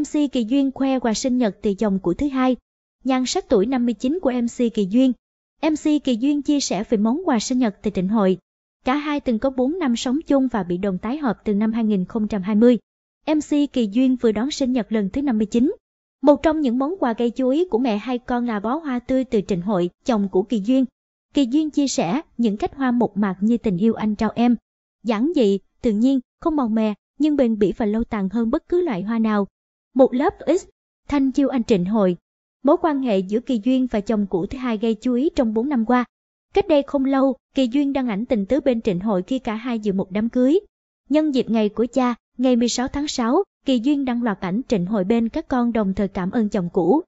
MC Kỳ Duyên khoe quà sinh nhật từ chồng của thứ hai. Nhan sắc tuổi 59 của MC Kỳ Duyên. MC Kỳ Duyên chia sẻ về món quà sinh nhật từ Trịnh Hội. Cả hai từng có 4 năm sống chung và bị đồng tái hợp từ năm 2020. MC Kỳ Duyên vừa đón sinh nhật lần thứ 59. Một trong những món quà gây chú ý của mẹ hai con là bó hoa tươi từ Trịnh Hội, chồng của Kỳ Duyên. Kỳ Duyên chia sẻ những cách hoa mộc mạc như tình yêu anh trao em. Giản dị, tự nhiên, không màu mè, nhưng bền bỉ và lâu tàn hơn bất cứ loại hoa nào một lớp X, Thanh chiêu anh Trịnh hồi Mối quan hệ giữa Kỳ Duyên và chồng cũ thứ hai gây chú ý trong 4 năm qua. Cách đây không lâu, Kỳ Duyên đăng ảnh tình tứ bên Trịnh Hội khi cả hai dự một đám cưới. Nhân dịp ngày của cha, ngày 16 tháng 6, Kỳ Duyên đăng loạt ảnh Trịnh Hội bên các con đồng thời cảm ơn chồng cũ.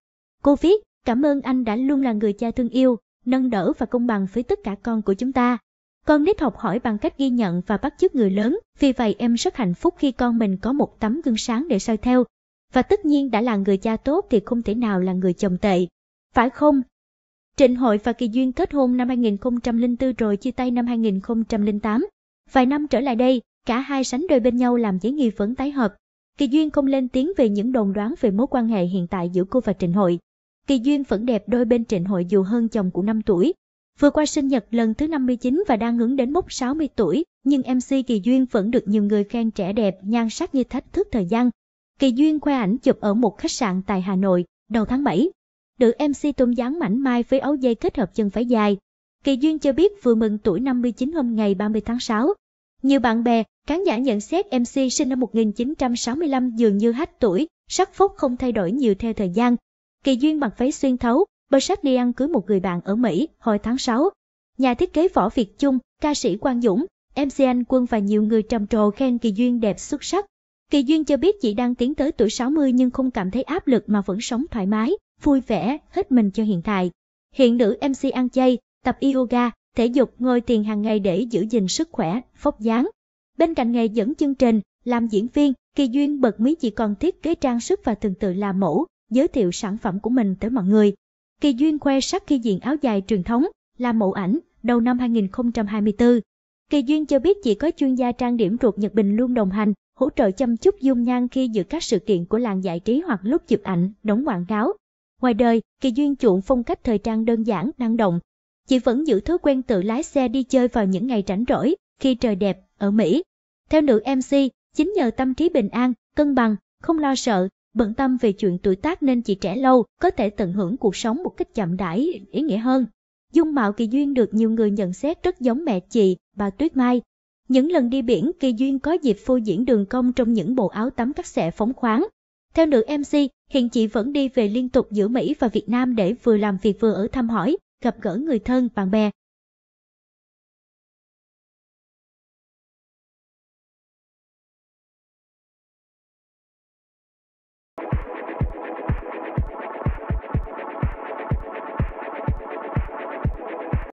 Cô viết, cảm ơn anh đã luôn là người cha thương yêu, nâng đỡ và công bằng với tất cả con của chúng ta. Con nít học hỏi bằng cách ghi nhận và bắt chước người lớn, vì vậy em rất hạnh phúc khi con mình có một tấm gương sáng để soi theo, và tất nhiên đã là người cha tốt thì không thể nào là người chồng tệ, phải không? Trịnh Hội và Kỳ Duyên kết hôn năm 2004 rồi chia tay năm 2008. Vài năm trở lại đây, cả hai sánh đôi bên nhau làm giấy nghi vấn tái hợp. Kỳ Duyên không lên tiếng về những đồn đoán về mối quan hệ hiện tại giữa cô và Trịnh Hội. Kỳ Duyên vẫn đẹp đôi bên Trịnh Hội dù hơn chồng của 5 tuổi. Vừa qua sinh nhật lần thứ 59 và đang hướng đến mốc 60 tuổi, nhưng MC Kỳ Duyên vẫn được nhiều người khen trẻ đẹp, nhan sắc như thách thức thời gian. Kỳ Duyên khoe ảnh chụp ở một khách sạn tại Hà Nội đầu tháng 7. Nữ MC tôn dáng mảnh mai với áo dây kết hợp chân phải dài. Kỳ Duyên cho biết vừa mừng tuổi 59 hôm ngày 30 tháng 6. Nhiều bạn bè, khán giả nhận xét MC sinh năm 1965 dường như hết tuổi, sắc phúc không thay đổi nhiều theo thời gian. Kỳ Duyên mặc váy xuyên thấu, bơ sát đi ăn cưới một người bạn ở Mỹ hồi tháng 6. Nhà thiết kế Võ Việt Chung, ca sĩ Quang Dũng, MC Anh Quân và nhiều người trầm trồ khen Kỳ Duyên đẹp xuất sắc, Kỳ Duyên cho biết chị đang tiến tới tuổi 60 nhưng không cảm thấy áp lực mà vẫn sống thoải mái, vui vẻ, hết mình cho hiện tại. Hiện nữ MC ăn chay, tập yoga, thể dục ngồi tiền hàng ngày để giữ gìn sức khỏe, phóc dáng. Bên cạnh nghề dẫn chương trình, làm diễn viên, Kỳ Duyên bật mí chị còn thiết kế trang sức và từng tự làm mẫu, giới thiệu sản phẩm của mình tới mọi người. Kỳ Duyên khoe sắc khi diện áo dài truyền thống, làm mẫu ảnh, đầu năm 2024. Kỳ Duyên cho biết chị có chuyên gia trang điểm ruột Nhật Bình luôn đồng hành, hỗ trợ chăm chút dung nhan khi dự các sự kiện của làng giải trí hoặc lúc chụp ảnh, đóng quảng cáo. Ngoài đời, Kỳ Duyên chuộng phong cách thời trang đơn giản, năng động. Chị vẫn giữ thói quen tự lái xe đi chơi vào những ngày rảnh rỗi, khi trời đẹp, ở Mỹ. Theo nữ MC, chính nhờ tâm trí bình an, cân bằng, không lo sợ, bận tâm về chuyện tuổi tác nên chị trẻ lâu có thể tận hưởng cuộc sống một cách chậm rãi, ý nghĩa hơn. Dung mạo Kỳ Duyên được nhiều người nhận xét rất giống mẹ chị, bà Tuyết Mai, những lần đi biển Kỳ Duyên có dịp phô diễn đường cong trong những bộ áo tắm cắt xẻ phóng khoáng. Theo nữ MC, hiện chị vẫn đi về liên tục giữa Mỹ và Việt Nam để vừa làm việc vừa ở thăm hỏi, gặp gỡ người thân, bạn bè.